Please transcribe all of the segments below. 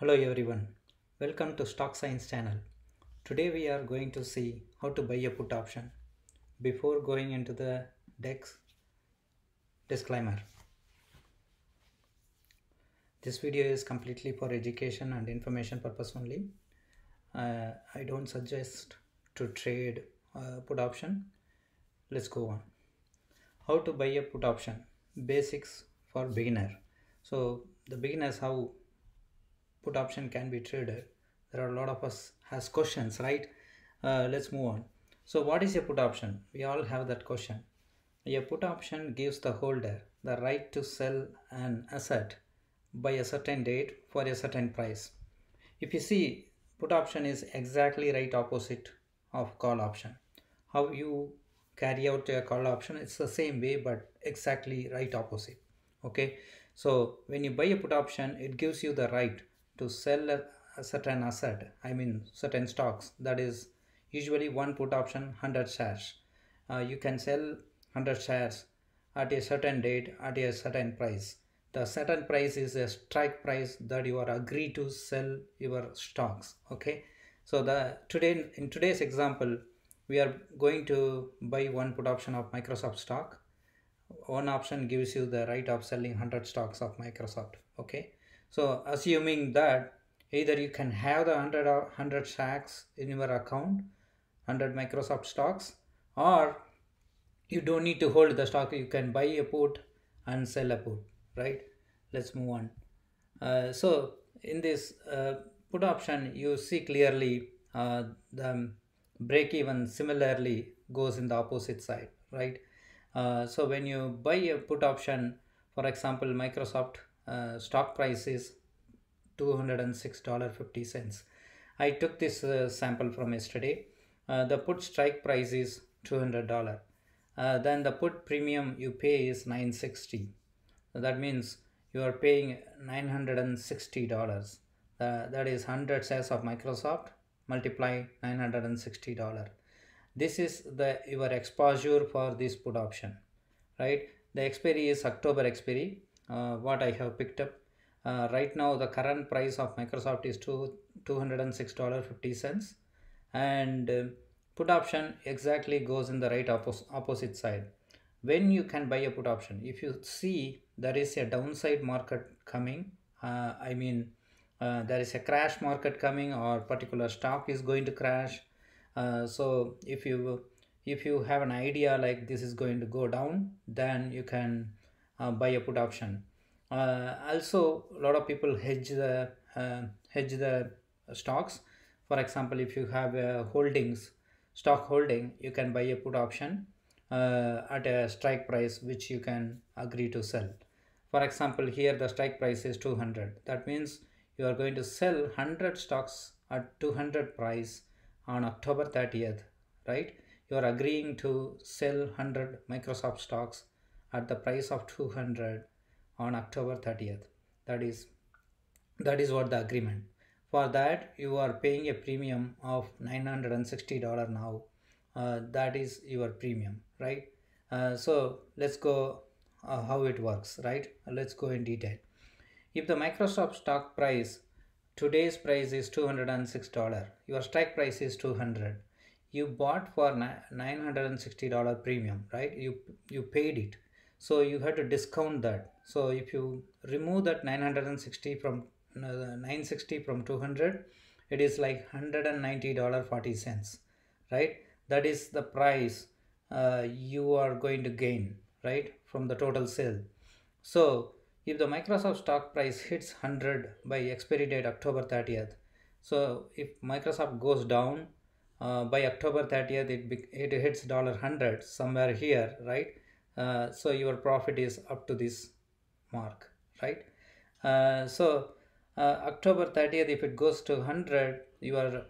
Hello everyone, welcome to Stock Science channel. Today we are going to see how to buy a put option. Before going into the DEX disclaimer. This video is completely for education and information purpose only. Uh, I don't suggest to trade put option. Let's go on. How to buy a put option. Basics for beginner. So the beginners how put option can be traded there are a lot of us has questions right uh, let's move on so what is a put option we all have that question a put option gives the holder the right to sell an asset by a certain date for a certain price if you see put option is exactly right opposite of call option how you carry out a call option it's the same way but exactly right opposite okay so when you buy a put option it gives you the right to sell a certain asset, I mean certain stocks, that is usually one put option 100 shares. Uh, you can sell 100 shares at a certain date at a certain price. The certain price is a strike price that you are agreed to sell your stocks. Okay, so the today in today's example, we are going to buy one put option of Microsoft stock. One option gives you the right of selling 100 stocks of Microsoft. Okay, so assuming that either you can have the 100 or 100 stacks in your account, 100 Microsoft stocks, or you don't need to hold the stock. You can buy a put and sell a put, right? Let's move on. Uh, so in this uh, put option, you see clearly uh, the break even similarly goes in the opposite side, right? Uh, so when you buy a put option, for example, Microsoft uh, stock price is $206.50 i took this uh, sample from yesterday uh, the put strike price is $200 uh, then the put premium you pay is 960 so that means you are paying $960 uh, that is 100 shares of microsoft multiply $960 this is the your exposure for this put option right the expiry is october expiry uh, what I have picked up. Uh, right now the current price of Microsoft is to $206.50 and um, put option exactly goes in the right oppos opposite side when you can buy a put option if you see there is a downside market coming uh, i mean uh, there is a crash market coming or particular stock is going to crash uh, so if you if you have an idea like this is going to go down then you can uh, buy a put option. Uh, also, a lot of people hedge the uh, hedge the stocks. For example, if you have holdings stock holding, you can buy a put option at a strike price which you can agree to sell. For example, here the strike price is 200. That means you are going to sell 100 stocks at 200 price on October 30th, right? You are agreeing to sell 100 Microsoft stocks at the price of 200 on October 30th. That is, that is what the agreement. For that, you are paying a premium of $960 now. Uh, that is your premium, right? Uh, so let's go uh, how it works, right? Let's go in detail. If the Microsoft stock price, today's price is $206, your strike price is 200 you bought for $960 premium, right? You, you paid it so you have to discount that so if you remove that 960 from uh, 960 from 200 it is like 190 dollar 40 cents right that is the price uh, you are going to gain right from the total sale so if the microsoft stock price hits 100 by expiry date october 30th so if microsoft goes down uh, by october 30th it, it hits dollar 100 somewhere here right uh, so your profit is up to this mark right uh, so uh, october 30th if it goes to 100 your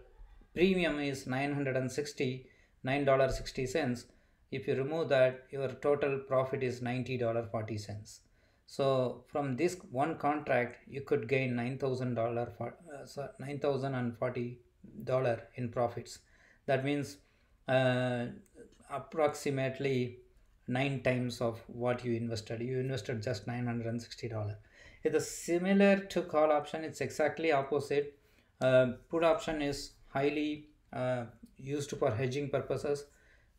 premium is 960 $9.60 if you remove that your total profit is $90.40 so from this one contract you could gain $9000 for uh, $9040 in profits that means uh, approximately nine times of what you invested. You invested just $960. It's similar to call option. It's exactly opposite. Uh, put option is highly uh, used for hedging purposes.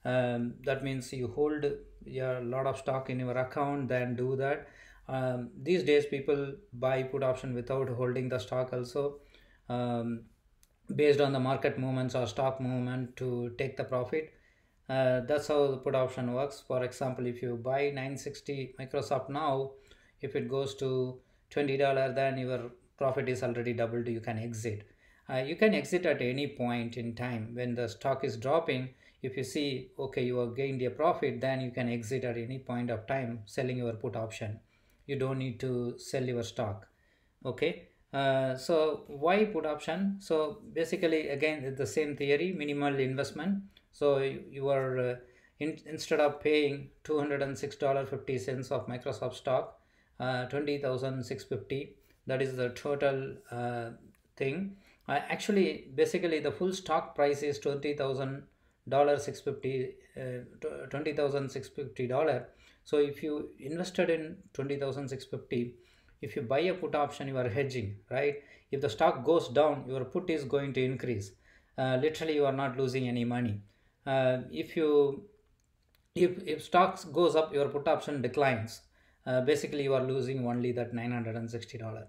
Um, that means you hold a lot of stock in your account, then do that. Um, these days, people buy put option without holding the stock also. Um, based on the market movements or stock movement to take the profit uh, that's how the put option works for example if you buy 960 microsoft now if it goes to $20 then your profit is already doubled you can exit uh, you can exit at any point in time when the stock is dropping if you see okay you have gained a profit then you can exit at any point of time selling your put option you don't need to sell your stock okay uh, so why put option so basically again the same theory minimal investment so you are uh, in, instead of paying two hundred and six dollar fifty cents of Microsoft stock, uh, twenty thousand six fifty. That is the total uh, thing. Uh, actually, basically, the full stock price is twenty thousand dollar six fifty uh, twenty thousand six fifty dollar. So if you invested in twenty thousand six fifty, if you buy a put option, you are hedging, right? If the stock goes down, your put is going to increase. Uh, literally, you are not losing any money uh, if you if, if stocks goes up your put option declines uh, basically you are losing only that $960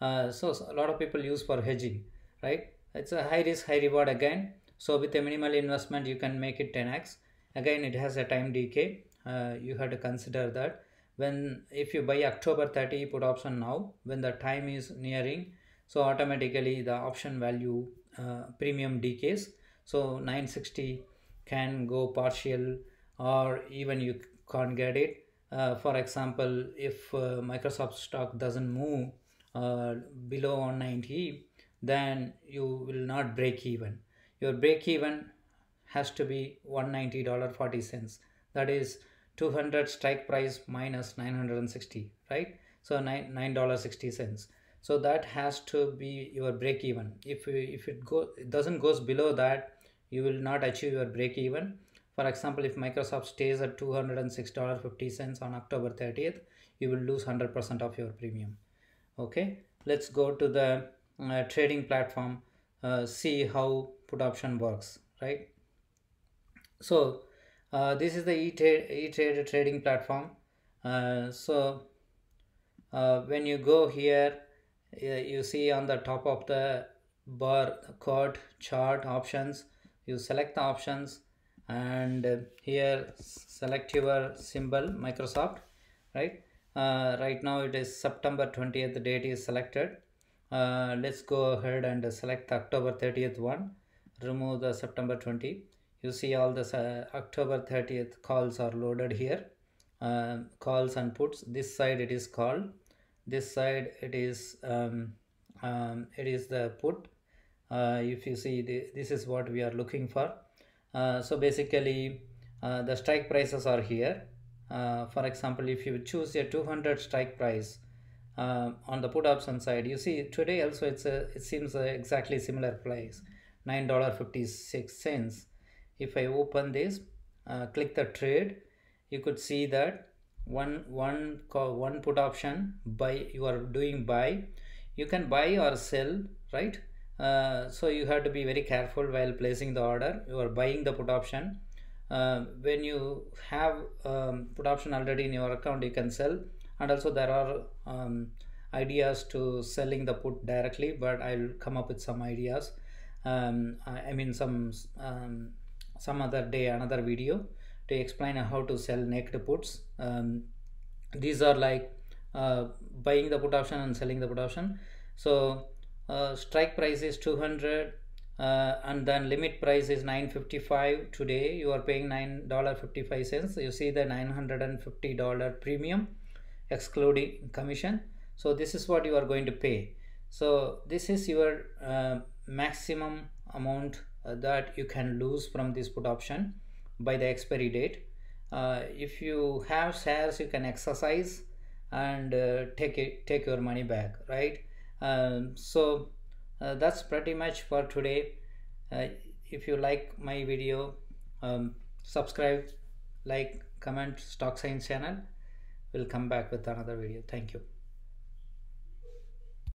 uh, so, so a lot of people use for hedging right it's a high risk high reward again so with a minimal investment you can make it 10x again it has a time decay uh, you have to consider that when if you buy october 30 put option now when the time is nearing so automatically the option value uh, premium decays so 960 can go partial or even you can't get it uh, for example if uh, microsoft stock doesn't move uh, below 190 then you will not break even your break even has to be 190 dollar 40 cents that is 200 strike price minus 960 right so nine nine dollar 60 cents so that has to be your break even if if it go it doesn't goes below that you will not achieve your break even. For example, if Microsoft stays at $206.50 on October 30th, you will lose 100% of your premium. Okay, let's go to the uh, trading platform, uh, see how put option works, right? So uh, this is the E-Trade e trading platform. Uh, so uh, when you go here, uh, you see on the top of the bar, chord, chart, options, you select the options and here select your symbol Microsoft right uh, right now it is September 20th date is selected uh, let's go ahead and select October 30th one remove the September 20 you see all the uh, October 30th calls are loaded here uh, calls and puts this side it is called this side it is um, um, it is the put uh, if you see the, this is what we are looking for uh, so basically uh, the strike prices are here for example if you choose a 200 strike price on the put option side you see today also it's a it seems a exactly similar price nine dollar 56 cents if i open this uh, click the trade you could see that one one call one put option buy you are doing buy you can buy or sell right uh, so you have to be very careful while placing the order you are buying the put option uh, when you have um, put option already in your account you can sell and also there are um, ideas to selling the put directly but i'll come up with some ideas um, I, I, mean some um, some other day another video to explain how to sell naked puts um, these are like uh, buying the put option and selling the put option so uh, strike price is 200 uh, and then limit price is 955 today you are paying $9.55 you see the $950 premium excluding commission so this is what you are going to pay so this is your uh, maximum amount uh, that you can lose from this put option by the expiry date uh, if you have shares you can exercise and uh, take it take your money back right um, so uh, that's pretty much for today. Uh, if you like my video, um, subscribe, like, comment Stock Science channel. We'll come back with another video. Thank you.